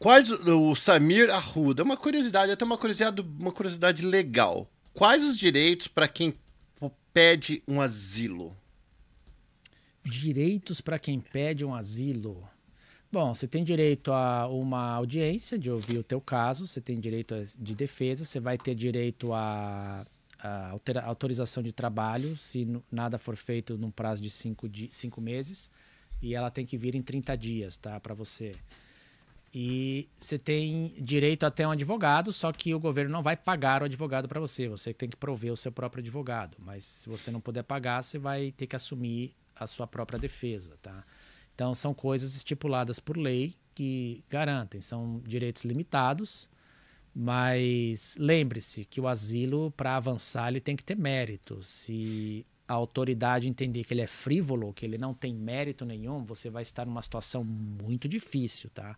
Quais o Samir Arruda? Uma curiosidade, até uma curiosidade, uma curiosidade legal. Quais os direitos para quem pede um asilo? Direitos para quem pede um asilo. Bom, você tem direito a uma audiência de ouvir o teu caso, você tem direito de defesa, você vai ter direito a, a autorização de trabalho, se nada for feito num prazo de cinco, cinco meses, e ela tem que vir em 30 dias, tá, para você. E você tem direito até um advogado, só que o governo não vai pagar o advogado para você. Você tem que prover o seu próprio advogado. Mas se você não puder pagar, você vai ter que assumir a sua própria defesa, tá? Então são coisas estipuladas por lei que garantem, são direitos limitados, mas lembre-se que o asilo para avançar ele tem que ter mérito. Se a autoridade entender que ele é frívolo, que ele não tem mérito nenhum, você vai estar numa situação muito difícil, tá?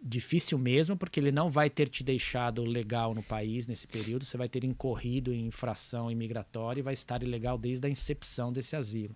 difícil mesmo, porque ele não vai ter te deixado legal no país nesse período, você vai ter incorrido em infração imigratória e vai estar ilegal desde a incepção desse asilo.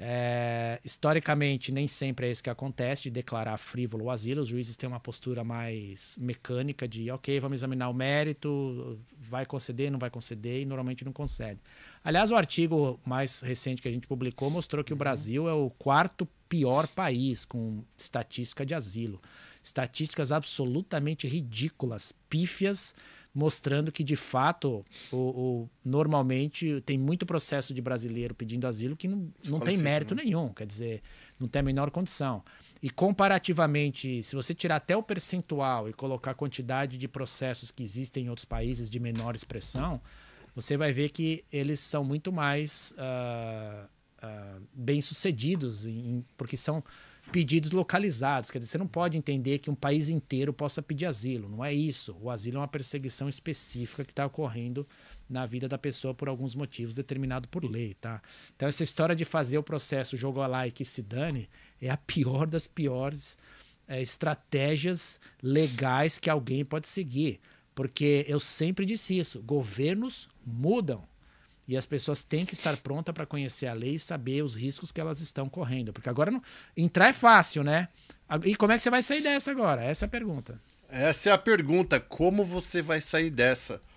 É, historicamente, nem sempre é isso que acontece, de declarar frívolo o asilo. Os juízes têm uma postura mais mecânica de, ok, vamos examinar o mérito, vai conceder, não vai conceder, e normalmente não concede. Aliás, o artigo mais recente que a gente publicou mostrou que o uhum. Brasil é o quarto pior país, com estatística de asilo. Estatísticas absolutamente ridículas, pífias, mostrando que, de fato, o, o normalmente tem muito processo de brasileiro pedindo asilo que não, não tem mérito né? nenhum, quer dizer, não tem a menor condição. E comparativamente, se você tirar até o percentual e colocar a quantidade de processos que existem em outros países de menor expressão, você vai ver que eles são muito mais. Uh, uh, bem-sucedidos, porque são pedidos localizados. Quer dizer, você não pode entender que um país inteiro possa pedir asilo. Não é isso. O asilo é uma perseguição específica que está ocorrendo na vida da pessoa por alguns motivos determinado por lei, tá? Então essa história de fazer o processo jogo lá e que se dane é a pior das piores é, estratégias legais que alguém pode seguir, porque eu sempre disse isso: governos mudam. E as pessoas têm que estar prontas para conhecer a lei e saber os riscos que elas estão correndo. Porque agora não... entrar é fácil, né? E como é que você vai sair dessa agora? Essa é a pergunta. Essa é a pergunta. Como você vai sair dessa?